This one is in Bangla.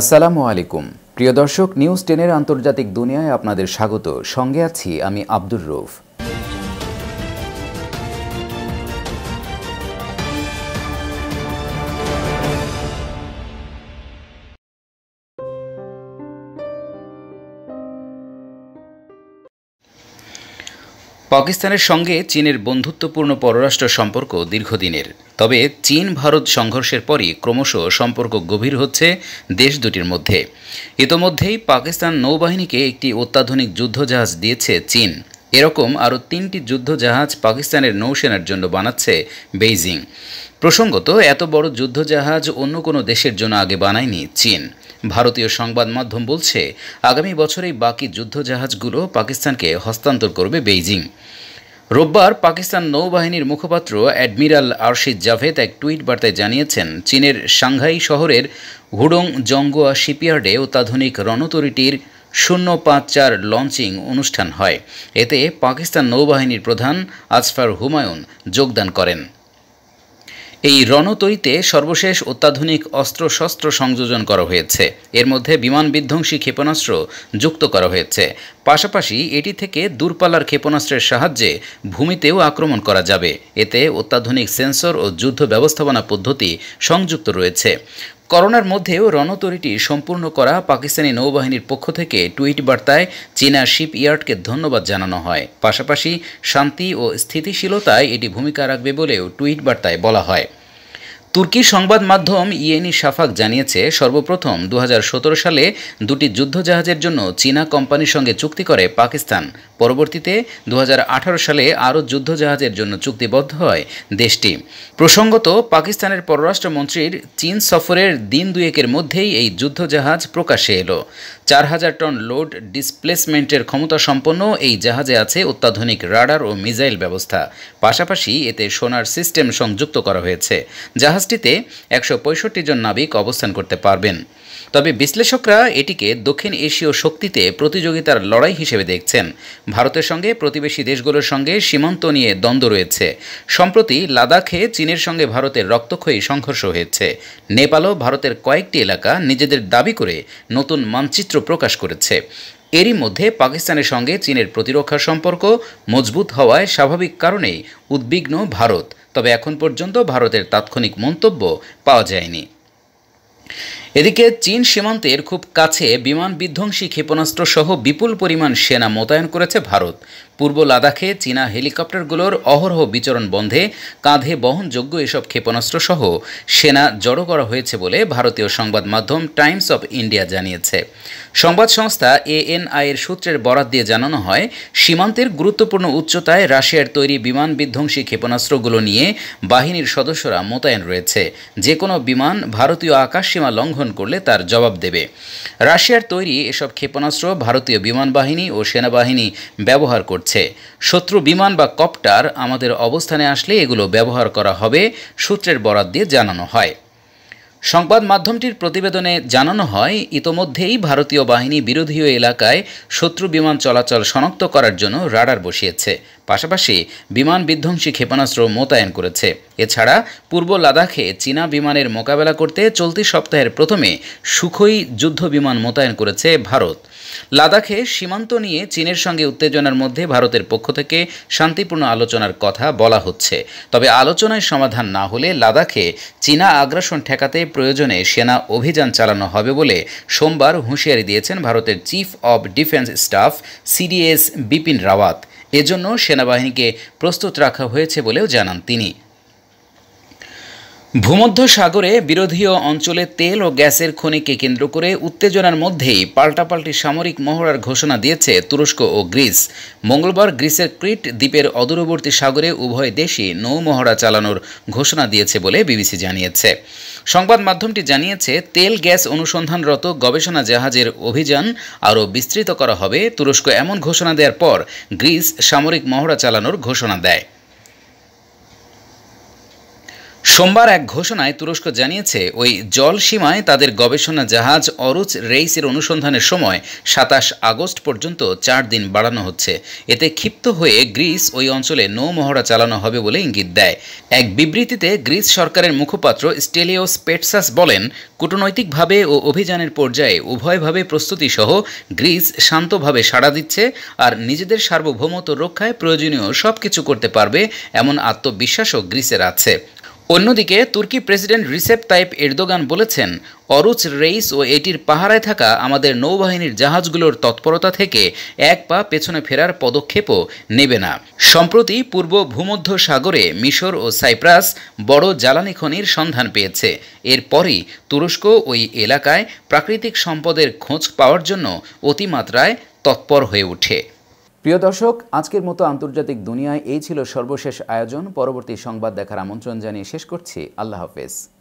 আসসালামু আলাইকুম প্রিয় দর্শক নিউজ টেনের আন্তর্জাতিক দুনিয়ায় আপনাদের স্বাগত সঙ্গে আছি আমি আব্দুর রৌফ পাকিস্তানের সঙ্গে চীনের বন্ধুত্বপূর্ণ পররাষ্ট্র সম্পর্ক দীর্ঘদিনের তবে চীন ভারত সংঘর্ষের পরই ক্রমশ সম্পর্ক গভীর হচ্ছে দেশ দুটির মধ্যে ইতোমধ্যেই পাকিস্তান নৌবাহিনীকে একটি অত্যাধুনিক যুদ্ধজাহাজ দিয়েছে চীন এরকম আরও তিনটি যুদ্ধজাহাজ পাকিস্তানের নৌসেনার জন্য বানাচ্ছে বেইজিং প্রসঙ্গত এত বড় যুদ্ধজাহাজ অন্য কোনো দেশের জন্য আগে বানায়নি চীন ভারতীয় সংবাদ মাধ্যম বলছে আগামী বছরেই বাকি যুদ্ধজাহাজগুলো পাকিস্তানকে হস্তান্তর করবে বেইজিং রোববার পাকিস্তান নৌবাহিনীর মুখপাত্র অ্যাডমিরাল আরশিদ জাভেদ এক টুইট বার্তায় জানিয়েছেন চীনের সাংঘাই শহরের হুডং জঙ্গোয়া শিপইয়ার্ডে অত্যাধুনিক রণতরিটির শূন্য পাঁচ চার লঞ্চিং অনুষ্ঠান হয় এতে পাকিস্তান নৌবাহিনীর প্রধান আজফার হুমায়ুন যোগদান করেন এই রণতৈতে সর্বশেষ অত্যাধুনিক অস্ত্রশস্ত্র সংযোজন করা হয়েছে এর মধ্যে বিমান বিধ্বংসী ক্ষেপণাস্ত্র যুক্ত করা হয়েছে পাশাপাশি এটি থেকে দূরপাল্লার ক্ষেপণাস্ত্রের সাহায্যে ভূমিতেও আক্রমণ করা যাবে এতে অত্যাধুনিক সেন্সর ও যুদ্ধ ব্যবস্থাপনা পদ্ধতি সংযুক্ত রয়েছে করোনার মধ্যেও রণতরীটি সম্পূর্ণ করা পাকিস্তানি নৌবাহিনীর পক্ষ থেকে টুইট বার্তায় চীনা শিপইয়ার্ডকে ধন্যবাদ জানানো হয় পাশাপাশি শান্তি ও স্থিতিশীলতায় এটি ভূমিকা রাখবে বলেও টুইট বার্তায় বলা হয় তুর্কি সংবাদ মাধ্যম ইয়েনি সাফাক জানিয়েছে সর্বপ্রথম দু সালে দুটি যুদ্ধজাহাজের জন্য চীনা কোম্পানির সঙ্গে চুক্তি করে পাকিস্তান পরবর্তীতে দু সালে আরও যুদ্ধজাহাজের জন্য চুক্তিবদ্ধ হয় দেশটি প্রসঙ্গত পাকিস্তানের পররাষ্ট্রমন্ত্রীর চীন সফরের দিন দুয়েকের মধ্যেই এই যুদ্ধজাহাজ প্রকাশ্যে এলো চার হাজার টন লোড ডিসপ্লেসমেন্টের ক্ষমতা সম্পন্ন এই জাহাজে আছে অত্যাধুনিক রাডার ও মিজাইল ব্যবস্থা পাশাপাশি এতে সোনার সিস্টেম সংযুক্ত করা হয়েছে জাহাজটিতে একশো জন নাবিক অবস্থান করতে পারবেন তবে বিশ্লেষকরা এটিকে দক্ষিণ এশীয় শক্তিতে প্রতিযোগিতার লড়াই হিসেবে দেখছেন ভারতের সঙ্গে প্রতিবেশী দেশগুলোর সঙ্গে সীমান্ত নিয়ে দ্বন্দ্ব রয়েছে সম্প্রতি লাদাখে চীনের সঙ্গে ভারতের রক্তক্ষয়ী সংঘর্ষ হয়েছে নেপালও ভারতের কয়েকটি এলাকা নিজেদের দাবি করে নতুন মানচিত্র চিত্র প্রকাশ করেছে এরই মধ্যে পাকিস্তানের সঙ্গে চীনের প্রতিরক্ষা সম্পর্ক মজবুত হওয়ায় স্বাভাবিক কারণেই উদ্বিগ্ন ভারত তবে এখন পর্যন্ত ভারতের তাৎক্ষণিক মন্তব্য পাওয়া যায়নি এদিকে চীন সীমান্তের খুব কাছে বিমান বিধ্বংসী ক্ষেপণাস্ত্রসহ বিপুল পরিমাণ সেনা মোতায়েন করেছে ভারত পূর্ব লাদাখে চীনা হেলিকপ্টারগুলোর অহরহ বিচরণ বন্ধে কাঁধে বহনযোগ্য এসব ক্ষেপণাস্ত্রসহ সেনা জড়ো করা হয়েছে বলে ভারতীয় সংবাদ মাধ্যম টাইমস অব ইন্ডিয়া জানিয়েছে সংবাদ সংস্থা এএনআই এর সূত্রের বরাত দিয়ে জানানো হয় সীমান্তের গুরুত্বপূর্ণ উচ্চতায় রাশিয়ার তৈরি বিমান বিধ্বংসী ক্ষেপণাস্ত্রগুলো নিয়ে বাহিনীর সদস্যরা মোতায়েন রয়েছে যে কোনো বিমান ভারতীয় আকাশ সীমা লঙ্ঘন আক্রমণ করলে তার জবাব দেবে রাশিয়ার তৈরি এসব ক্ষেপণাস্ত্র ভারতীয় বিমান বাহিনী ও সেনাবাহিনী ব্যবহার করছে শত্রু বিমান বা কপ্টার আমাদের অবস্থানে আসলে এগুলো ব্যবহার করা হবে সূত্রের বরাত দিয়ে জানানো হয় সংবাদ মাধ্যমটির প্রতিবেদনে জানানো হয় ইতোমধ্যেই ভারতীয় বাহিনী বিরোধীয় এলাকায় শত্রু বিমান চলাচল শনাক্ত করার জন্য রাডার বসিয়েছে পাশাপাশি বিমান বিধ্বংসী ক্ষেপণাস্ত্র মোতায়েন করেছে এছাড়া পূর্ব লাদাখে চীনা বিমানের মোকাবেলা করতে চলতি সপ্তাহের প্রথমে সুখই যুদ্ধ বিমান মোতায়েন করেছে ভারত লাদাখে সীমান্ত নিয়ে চীনের সঙ্গে উত্তেজনার মধ্যে ভারতের পক্ষ থেকে শান্তিপূর্ণ আলোচনার কথা বলা হচ্ছে তবে আলোচনায় সমাধান না হলে লাদাখে চীনা আগ্রাসন ঠেকাতে প্রয়োজনে সেনা অভিযান চালানো হবে বলে সোমবার হুঁশিয়ারি দিয়েছেন ভারতের chief of defence staff CDS Bipin Rawat এজন্য সেনাবাহিনীকে প্রস্তুত রাখা হয়েছে বলেও জানান তিনি ভূমধ্য সাগরে বিরোধীয় অঞ্চলে তেল ও গ্যাসের খনিকে কেন্দ্র করে উত্তেজনার মধ্যেই পাল্টাপাল্টি সামরিক মহড়ার ঘোষণা দিয়েছে তুরস্ক ও গ্রিস মঙ্গলবার গ্রিসের ক্রিট দ্বীপের অদূরবর্তী সাগরে উভয় দেশই নৌ মহড়া চালানোর ঘোষণা দিয়েছে বলে বিবিসি জানিয়েছে সংবাদ মাধ্যমটি জানিয়েছে তেল গ্যাস অনুসন্ধানরত গবেষণা জাহাজের অভিযান আরও বিস্তৃত করা হবে তুরস্ক এমন ঘোষণা দেওয়ার পর গ্রিস সামরিক মহড়া চালানোর ঘোষণা দেয় সোমবার এক ঘোষণায় তুরস্ক জানিয়েছে ওই জল সীমায় তাদের গবেষণা জাহাজ অরুচ রেইসের অনুসন্ধানের সময় সাতাশ আগস্ট পর্যন্ত চার দিন বাড়ানো হচ্ছে এতে ক্ষিপ্ত হয়ে গ্রিস ওই অঞ্চলে নৌ মহড়া চালানো হবে বলে ইঙ্গিত দেয় এক বিবৃতিতে গ্রিস সরকারের মুখপাত্র স্টেলিওস পেটসাস বলেন কূটনৈতিকভাবে ও অভিযানের পর্যায়ে উভয়ভাবে প্রস্তুতি সহ গ্রিস শান্তভাবে সাড়া দিচ্ছে আর নিজেদের সার্বভৌমত্ব রক্ষায় প্রয়োজনীয় সব কিছু করতে পারবে এমন আত্মবিশ্বাসও গ্রিসের আছে অন্যদিকে তুর্কি প্রেসিডেন্ট রিসেপ তাইপ এরদোগান বলেছেন অরুচ রেইস ও এটির পাহারায় থাকা আমাদের নৌবাহিনীর জাহাজগুলোর তৎপরতা থেকে এক পা পেছনে ফেরার পদক্ষেপও নেবে না সম্প্রতি পূর্ব ভূমধ্য সাগরে মিশর ও সাইপ্রাস বড় জ্বালানি খনির সন্ধান পেয়েছে এরপরই তুরস্ক ওই এলাকায় প্রাকৃতিক সম্পদের খোঁজ পাওয়ার জন্য অতিমাত্রায় তৎপর হয়ে ওঠে প্রিয় দর্শক আজকের মতো আন্তর্জাতিক দুনিয়ায় এই ছিল সর্বশেষ আয়োজন পরবর্তী সংবাদ দেখার আমন্ত্রণ জানিয়ে শেষ করছি আল্লাহ হাফেজ